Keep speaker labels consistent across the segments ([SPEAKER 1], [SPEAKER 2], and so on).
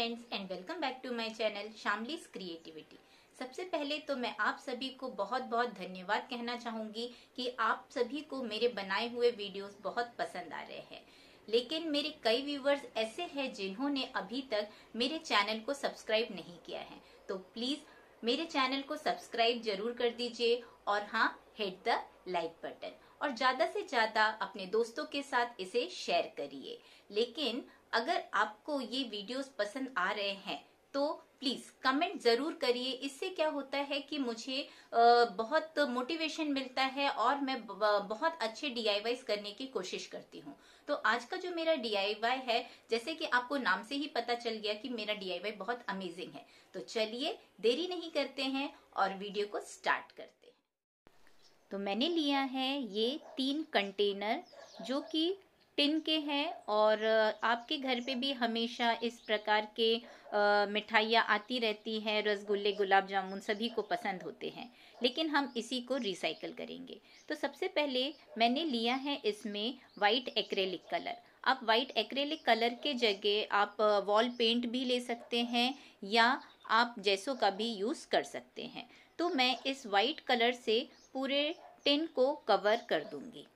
[SPEAKER 1] friends and welcome back to my channel शामलीस creativity सबसे पहले तो मैं आप सभी को बहुत बहुत धन्यवाद कहना चाहूंगी कि आप सभी को मेरे बनाए हुए वीडियोस बहुत पसंद आ रहे हैं लेकिन मेरे कई व्यूवर्स ऐसे हैं जिन्होंने अभी तक मेरे चैनल को सब्सक्राइब नहीं किया है तो प्लीज मेरे चैनल को सब्सक्राइब जरूर कर दीजिए और हाँ हिट द लाइक बटन और ज्यादा से ज्यादा अपने दोस्तों के साथ इसे शेयर करिए लेकिन अगर आपको ये वीडियोस पसंद आ रहे हैं तो प्लीज कमेंट जरूर करिए इससे क्या होता है कि मुझे बहुत मोटिवेशन मिलता है और मैं बहुत अच्छे डी करने की कोशिश करती हूँ तो आज का जो मेरा डी है जैसे कि आपको नाम से ही पता चल गया कि मेरा डी बहुत अमेजिंग है तो चलिए देरी नहीं करते हैं और वीडियो को स्टार्ट करते हैं तो मैंने लिया है ये तीन कंटेनर जो कि टिन के हैं और आपके घर पे भी हमेशा इस प्रकार के मिठाइयाँ आती रहती हैं रसगुल्ले गुलाब जामुन सभी को पसंद होते हैं लेकिन हम इसी को रिसाइकल करेंगे तो सबसे पहले मैंने लिया है इसमें वाइट एक्रेलिक कलर आप वाइट एक्रेलिक कलर के जगह आप वॉल पेंट भी ले सकते हैं या आप जैसो का भी यूज़ कर सकते हैं तो मैं इस वाइट कलर से पूरे टिन को कवर कर दूँगी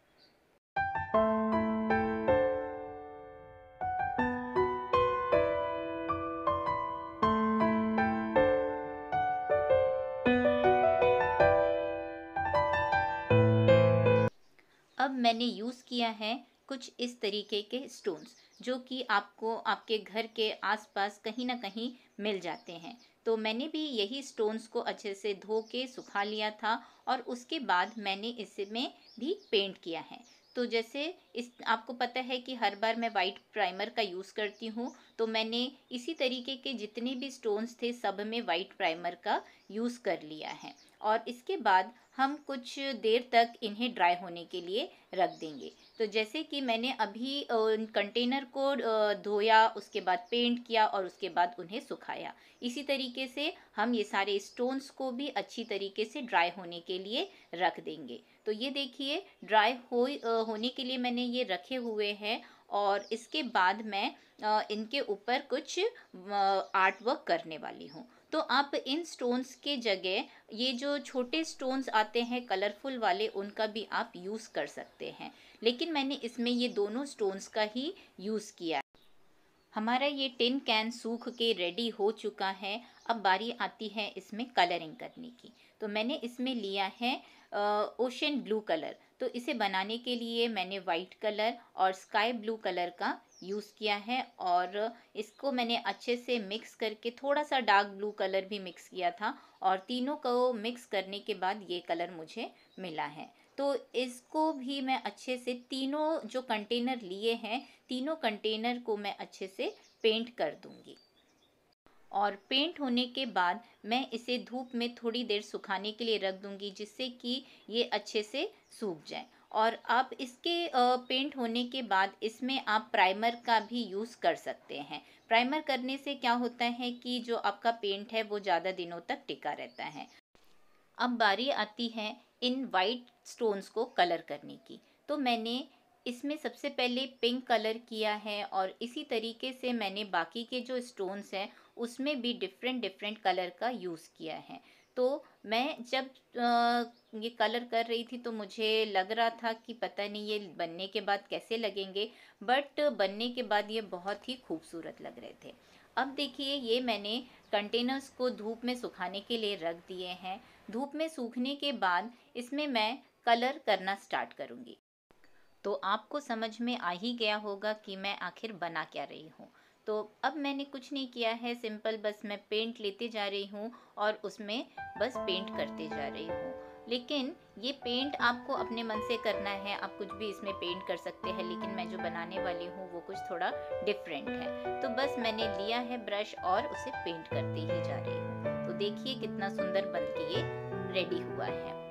[SPEAKER 1] मैंने यूज़ किया है कुछ इस तरीके के स्टोन्स जो कि आपको आपके घर के आसपास कहीं ना कहीं मिल जाते हैं तो मैंने भी यही स्टोन्स को अच्छे से धो के सुखा लिया था और उसके बाद मैंने इसमें भी पेंट किया है तो जैसे इस आपको पता है कि हर बार मैं वाइट प्राइमर का यूज़ करती हूँ तो मैंने इसी तरीके के जितने भी स्टोन्स थे सब में वाइट प्राइमर का यूज़ कर लिया है और इसके बाद हम कुछ देर तक इन्हें ड्राई होने के लिए रख देंगे तो जैसे कि मैंने अभी कंटेनर को धोया उसके बाद पेंट किया और उसके बाद उन्हें सुखाया इसी तरीके से हम ये सारे स्टोन्स को भी अच्छी तरीके से ड्राई होने के लिए रख देंगे तो ये देखिए ड्राई हो होने के लिए मैंने ये रखे हुए हैं और इसके बाद मैं इनके ऊपर कुछ आर्ट वर्क करने वाली हूँ तो आप इन स्टोन्स के जगह ये जो छोटे स्टोन्स आते हैं कलरफुल वाले उनका भी आप यूज़ कर सकते हैं लेकिन मैंने इसमें ये दोनों स्टोन्स का ही यूज़ किया हमारा ये टिन कैन सूख के रेडी हो चुका है अब बारी आती है इसमें कलरिंग करने की तो मैंने इसमें लिया है ओशन ब्लू कलर तो इसे बनाने के लिए मैंने वाइट कलर और स्काई ब्लू कलर का यूज़ किया है और इसको मैंने अच्छे से मिक्स करके थोड़ा सा डार्क ब्लू कलर भी मिक्स किया था और तीनों को मिक्स करने के बाद ये कलर मुझे मिला है तो इसको भी मैं अच्छे से तीनों जो कंटेनर लिए हैं तीनों कंटेनर को मैं अच्छे से पेंट कर दूँगी और पेंट होने के बाद मैं इसे धूप में थोड़ी देर सुखाने के लिए रख दूँगी जिससे कि ये अच्छे से सूख जाए और आप इसके पेंट होने के बाद इसमें आप प्राइमर का भी यूज़ कर सकते हैं प्राइमर करने से क्या होता है कि जो आपका पेंट है वो ज़्यादा दिनों तक टिका रहता है अब बारी आती है इन वाइट स्टोन्स को कलर करने की तो मैंने इसमें सबसे पहले पिंक कलर किया है और इसी तरीके से मैंने बाकी के जो स्टोन्स हैं उसमें भी डिफरेंट डिफरेंट कलर का यूज़ किया है तो मैं जब ये कलर कर रही थी तो मुझे लग रहा था कि पता नहीं ये बनने के बाद कैसे लगेंगे बट बनने के बाद ये बहुत ही खूबसूरत लग रहे थे अब देखिए ये मैंने कंटेनर्स को धूप में सुखाने के लिए रख दिए हैं धूप में सूखने के बाद इसमें मैं कलर करना स्टार्ट करूँगी तो आपको समझ में आ ही गया होगा कि मैं आखिर बना क्या रही हूँ तो अब मैंने कुछ नहीं किया है सिंपल बस मैं पेंट लेते जा रही हूँ और उसमें बस पेंट करते जा रही हूँ लेकिन ये पेंट आपको अपने मन से करना है आप कुछ भी इसमें पेंट कर सकते हैं लेकिन मैं जो बनाने वाली हूँ वो कुछ थोड़ा डिफरेंट है तो बस मैंने लिया है ब्रश और उसे पेंट करती ही जा रही हूँ तो देखिए कितना सुंदर बन के ये रेडी हुआ है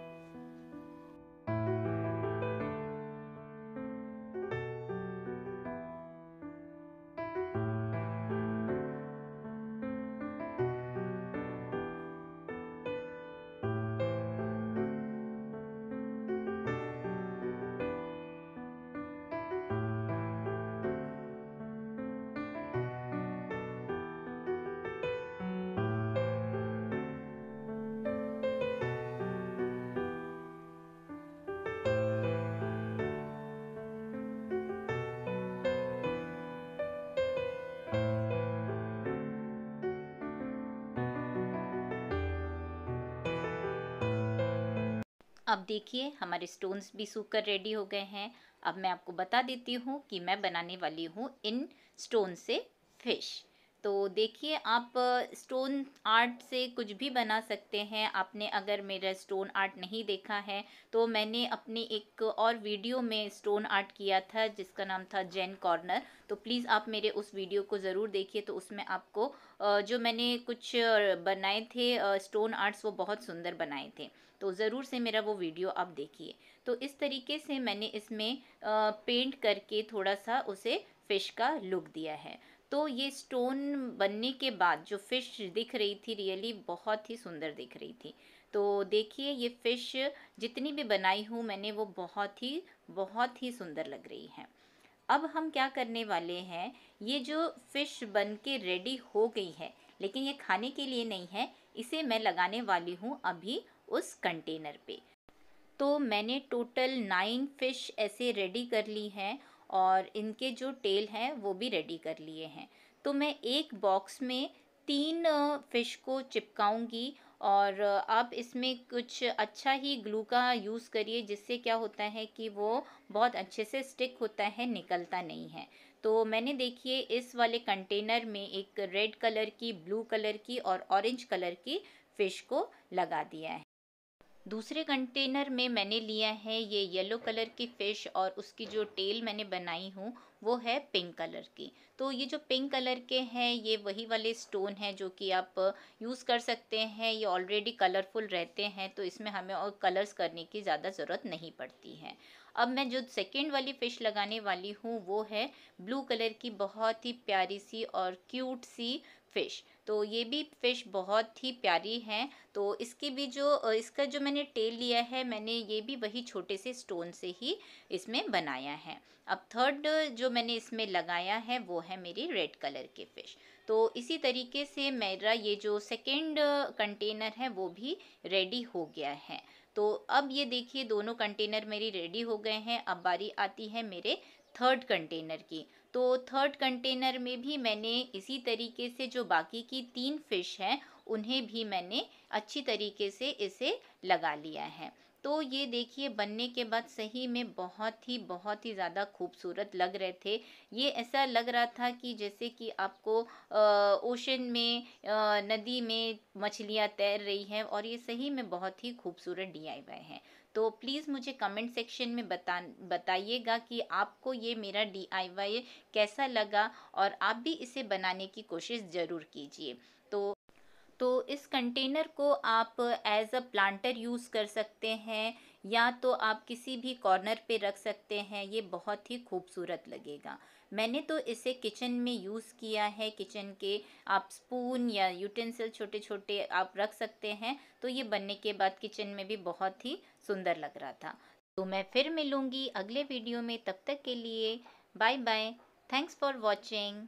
[SPEAKER 1] अब देखिए हमारे स्टोन्स भी सूख कर रेडी हो गए हैं अब मैं आपको बता देती हूँ कि मैं बनाने वाली हूँ इन स्टोन से फिश तो देखिए आप स्टोन आर्ट से कुछ भी बना सकते हैं आपने अगर मेरा स्टोन आर्ट नहीं देखा है तो मैंने अपने एक और वीडियो में स्टोन आर्ट किया था जिसका नाम था जैन कॉर्नर तो प्लीज़ आप मेरे उस वीडियो को ज़रूर देखिए तो उसमें आपको जो मैंने कुछ बनाए थे स्टोन आर्ट्स वो बहुत सुंदर बनाए थे तो ज़रूर से मेरा वो वीडियो आप देखिए तो इस तरीके से मैंने इसमें पेंट करके थोड़ा सा उसे फ़िश का लुक दिया है तो ये स्टोन बनने के बाद जो फ़िश दिख रही थी रियली बहुत ही सुंदर दिख रही थी तो देखिए ये फ़िश जितनी भी बनाई हूँ मैंने वो बहुत ही बहुत ही सुंदर लग रही है अब हम क्या करने वाले हैं ये जो फ़िश बन के रेडी हो गई है लेकिन ये खाने के लिए नहीं है इसे मैं लगाने वाली हूँ अभी उस कंटेनर पे तो मैंने टोटल नाइन फ़िश ऐसे रेडी कर ली हैं और इनके जो टेल हैं वो भी रेडी कर लिए हैं तो मैं एक बॉक्स में तीन फ़िश को चिपकाऊंगी और आप इसमें कुछ अच्छा ही ग्लू का यूज़ करिए जिससे क्या होता है कि वो बहुत अच्छे से स्टिक होता है निकलता नहीं है तो मैंने देखिए इस वाले कंटेनर में एक रेड कलर की ब्लू कलर की और ऑरेंज कलर की फ़िश को लगा दिया दूसरे कंटेनर में मैंने लिया है ये येलो कलर की फ़िश और उसकी जो टेल मैंने बनाई हूँ वो है पिंक कलर की तो ये जो पिंक कलर के हैं ये वही वाले स्टोन हैं जो कि आप यूज़ कर सकते हैं ये ऑलरेडी कलरफुल रहते हैं तो इसमें हमें और कलर्स करने की ज़्यादा ज़रूरत नहीं पड़ती है अब मैं जो सेकेंड वाली फ़िश लगाने वाली हूँ वो है ब्लू कलर की बहुत ही प्यारी सी और क्यूट सी फ़िश तो ये भी फ़िश बहुत ही प्यारी हैं तो इसकी भी जो इसका जो मैंने टेल लिया है मैंने ये भी वही छोटे से स्टोन से ही इसमें बनाया है अब थर्ड जो मैंने इसमें लगाया है वो है मेरी रेड कलर के फ़िश तो इसी तरीके से मेरा ये जो सेकेंड कंटेनर है वो भी रेडी हो गया है तो अब ये देखिए दोनों कंटेनर मेरी रेडी हो गए हैं अब बारी आती है मेरे थर्ड कंटेनर की तो थर्ड कंटेनर में भी मैंने इसी तरीके से जो बाकी की तीन फ़िश हैं उन्हें भी मैंने अच्छी तरीके से इसे लगा लिया है तो ये देखिए बनने के बाद सही में बहुत ही बहुत ही ज़्यादा खूबसूरत लग रहे थे ये ऐसा लग रहा था कि जैसे कि आपको ओशन में नदी में मछलियाँ तैर रही हैं और ये सही में बहुत ही खूबसूरत डी आई वाई हैं तो प्लीज़ मुझे कमेंट सेक्शन में बता बताइएगा कि आपको ये मेरा डी कैसा लगा और आप भी इसे बनाने की कोशिश ज़रूर कीजिए तो तो इस कंटेनर को आप एज अ प्लांटर यूज़ कर सकते हैं या तो आप किसी भी कॉर्नर पे रख सकते हैं ये बहुत ही खूबसूरत लगेगा मैंने तो इसे किचन में यूज़ किया है किचन के आप स्पून या यूटेंसिल छोटे छोटे आप रख सकते हैं तो ये बनने के बाद किचन में भी बहुत ही सुंदर लग रहा था तो मैं फिर मिलूँगी अगले वीडियो में तब तक के लिए bye bye thanks for watching